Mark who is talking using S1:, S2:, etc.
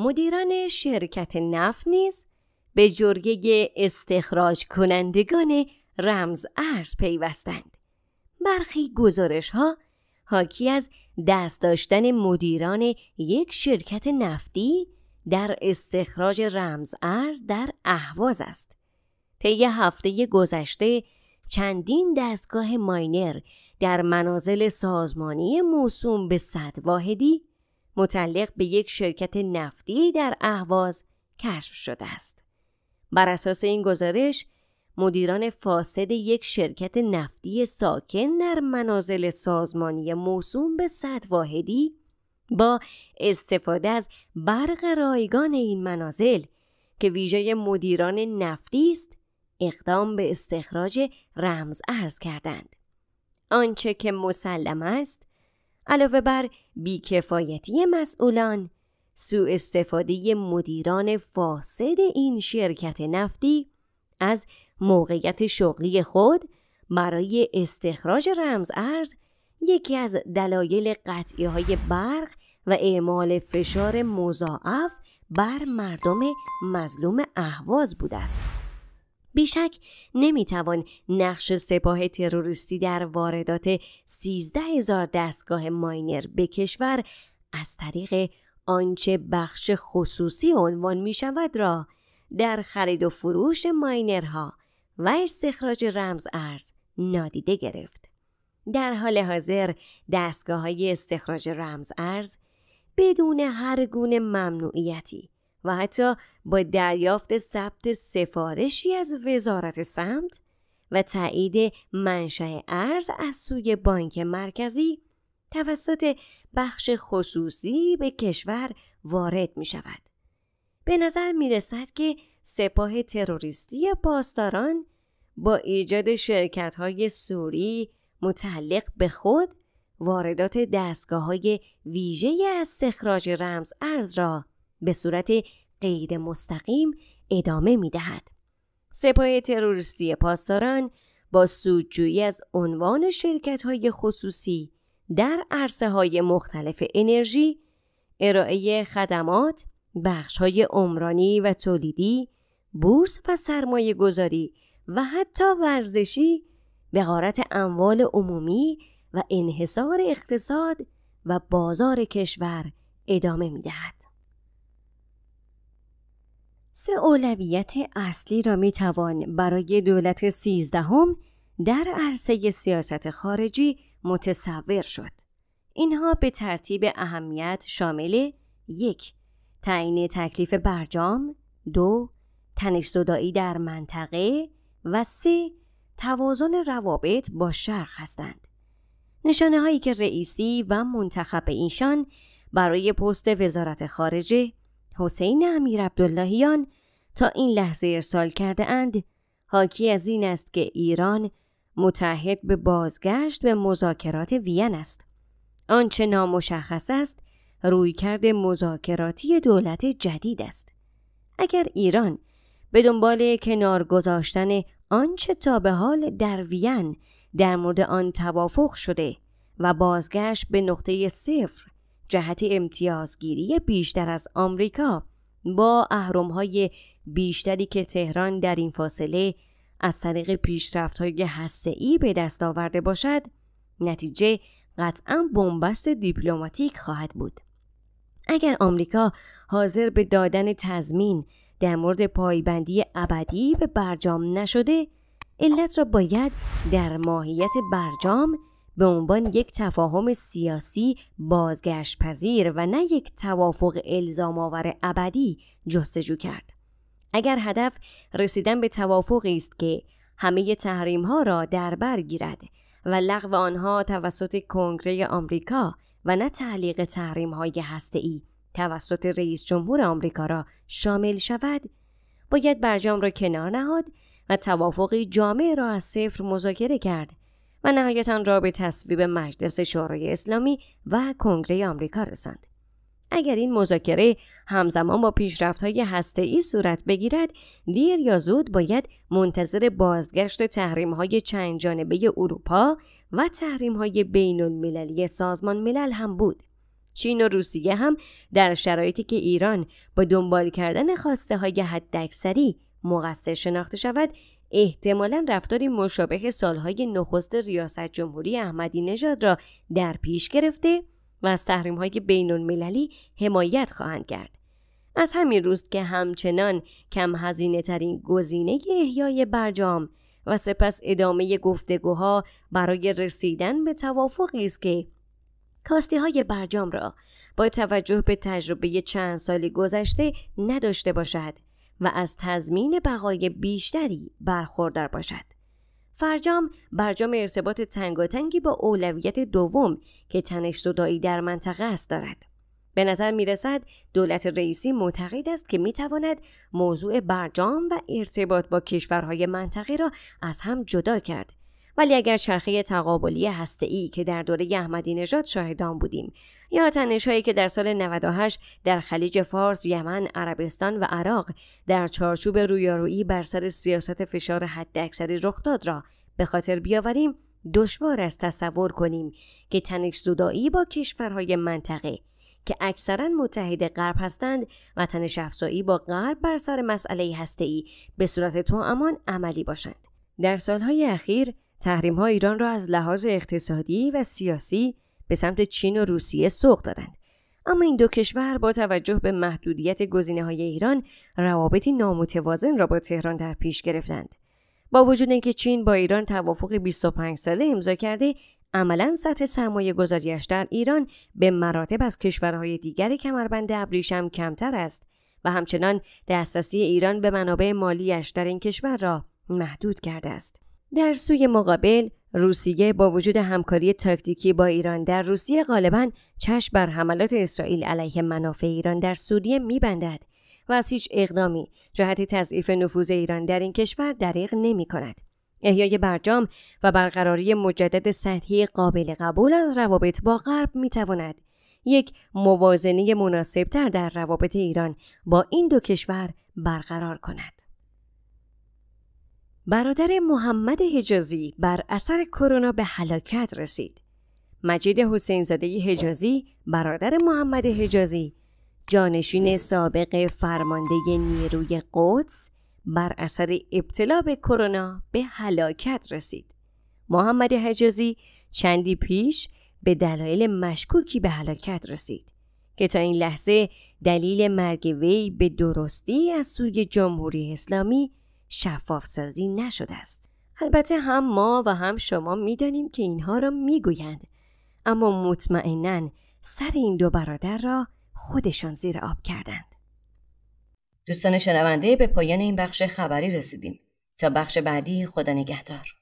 S1: مدیران شرکت نفت نیز به جرگه استخراج کنندگان رمز ارز پیوستند. برخی گزارش ها حاکی از دست داشتن مدیران یک شرکت نفتی در استخراج رمز ارز در اهواز است. طی هفته گذشته چندین دستگاه ماینر در منازل سازمانی موسوم به صد واحدی متعلق به یک شرکت نفتی در اهواز کشف شده است. بر اساس این گزارش، مدیران فاسد یک شرکت نفتی ساکن در منازل سازمانی موسوم به صد واحدی با استفاده از برق رایگان این منازل که ویژه مدیران نفتی است اقدام به استخراج رمز ارز کردند آنچه که مسلم است علاوه بر بیکفایتی مسئولان، سوء استفاده مدیران فاسد این شرکت نفتی از موقعیت شغلی خود برای استخراج رمز ارز یکی از دلایل قطعی های برق و اعمال فشار مضاعف بر مردم مظلوم اهواز بوده است. بیشک نمیتوان نقش سپاه تروریستی در واردات 13 هزار دستگاه ماینر به کشور از طریق آنچه بخش خصوصی عنوان می شود را در خرید و فروش ماینرها و استخراج رمز ارز نادیده گرفت. در حال حاضر دستگاه های استخراج رمز ارز بدون هر گونه ممنوعیتی و حتی با دریافت ثبت سفارشی از وزارت سمت و تایید منشأ ارز از سوی بانک مرکزی توسط بخش خصوصی به کشور وارد می شود. به نظر می رسد که سپاه تروریستی پاسداران با ایجاد شرکت های سوری متعلق به خود واردات دستگاه های ویژه استخراج رمز ارز را به صورت غیر مستقیم ادامه می دهد. سپاه تروریستی پاسداران با سودجویی از عنوان شرکت های خصوصی در عرصه های مختلف انرژی، ارائه خدمات، بخش های عمرانی و تولیدی، بورس و سرمایه گذاری و حتی ورزشی به غارت اموال عمومی و انحصار اقتصاد و بازار کشور ادامه می دهد. سه اولویت اصلی را می توان برای دولت سیزدهم در عرصه سیاست خارجی متصور شد. اینها به ترتیب اهمیت شامل یک تعیین تکلیف برجام دو تنش زدایی در منطقه و سه توازن روابط با شرق هستند. نشانه هایی که رئیسی و منتخب ایشان برای پست وزارت خارجه حسین امیر عبداللهیان تا این لحظه ارسال کرده اند حاکی از این است که ایران متحد به بازگشت به مذاکرات وین است. آنچه نامشخص است رویکرد مذاکراتی دولت جدید است. اگر ایران به دنبال کنار گذاشتن آنچه تا به حال در وین در مورد آن توافق شده و بازگشت به نقطه صفر جهت امتیازگیری بیشتر از آمریکا با های بیشتری که تهران در این فاصله از طریق پیشرفت‌های هسته‌ای به دست آورده باشد نتیجه قطعا بنبست دیپلماتیک خواهد بود اگر آمریکا حاضر به دادن تضمین در مورد پایبندی ابدی به برجام نشده علت را باید در ماهیت برجام به عنوان یک تفاهم سیاسی بازگشت پذیر و نه یک توافق الزام آور ابدی جستجو کرد. اگر هدف رسیدن به توافقی است که همه تحریم ها را در بر گیرد و لغو آنها توسط کنگره آمریکا و نه تعلیق تحریم های هسته ای توسط رئیس جمهور آمریکا را شامل شود باید برجام را کنار نهاد و توافقی جامع را از صفر مذاکره کرد و نهایتا را به تصویب مجلس شورای اسلامی و کنگره آمریکا رساند اگر این مذاکره همزمان با پیشرفت‌های هسته‌ای صورت بگیرد دیر یا زود باید منتظر بازگشت تحریم‌های چند جانبه اروپا و تحریم‌های بین‌المللی سازمان ملل هم بود چین و روسیه هم در شرایطی که ایران با دنبال کردن خواسته های حداکثری مقصر شناخته شود احتمالا رفتاری مشابه سالهای نخست ریاست جمهوری احمدی نژاد را در پیش گرفته و از بین بین‌المللی حمایت خواهند کرد. از همین روز که همچنان کم هزینه ترین گزینه احیای برجام و سپس ادامه گفتگوها برای رسیدن به توافقی است که کاستی های برجام را با توجه به تجربه چند سالی گذشته نداشته باشد و از تضمین بقای بیشتری برخوردار باشد. فرجام برجام ارتباط تنگاتنگی با اولویت دوم که تنش زدایی در منطقه است دارد. به نظر می رسد دولت رئیسی معتقد است که می تواند موضوع برجام و ارتباط با کشورهای منطقه را از هم جدا کرد ولی اگر چرخه تقابلی ای که در دوره احمدی نژاد شاهدان بودیم یا هایی که در سال 98 در خلیج فارس، یمن، عربستان و عراق در چارچوب رویارویی بر سر سیاست فشار حداکثری رخ داد را به خاطر بیاوریم دشوار است تصور کنیم که تنش زدایی با کشورهای منطقه که اکثرا متحد غرب هستند و تنش افزایی با غرب بر سر مسئله ای به صورت توامان عملی باشند. در سالهای اخیر تحریم ها ایران را از لحاظ اقتصادی و سیاسی به سمت چین و روسیه سوق دادند اما این دو کشور با توجه به محدودیت گزینه های ایران روابطی نامتوازن را با تهران در پیش گرفتند با وجود اینکه چین با ایران توافق 25 ساله امضا کرده عملا سطح سرمایه گذاریش در ایران به مراتب از کشورهای دیگر کمربند ابریشم کمتر است و همچنان دسترسی ایران به منابع مالیش در این کشور را محدود کرده است در سوی مقابل روسیه با وجود همکاری تاکتیکی با ایران در روسیه غالبا چشم بر حملات اسرائیل علیه منافع ایران در سوریه میبندد و از هیچ اقدامی جهت تضعیف نفوذ ایران در این کشور دریغ نمی کند. احیای برجام و برقراری مجدد سطحی قابل قبول از روابط با غرب می تواند یک موازنه مناسبتر در روابط ایران با این دو کشور برقرار کند. برادر محمد حجازی بر اثر کرونا به هلاکت رسید. مجید حسین زاده حجازی برادر محمد حجازی جانشین سابق فرمانده نیروی قدس بر اثر ابتلا به کرونا به هلاکت رسید. محمد حجازی چندی پیش به دلایل مشکوکی به هلاکت رسید که تا این لحظه دلیل مرگ وی به درستی از سوی جمهوری اسلامی شفاف سازی نشده است. البته هم ما و هم شما میدانیم که اینها را میگویند اما مطمئنا سر این دو برادر را خودشان زیر آب کردند. دوستان شنونده به پایان این بخش خبری رسیدیم. تا بخش بعدی خدا نگهدار.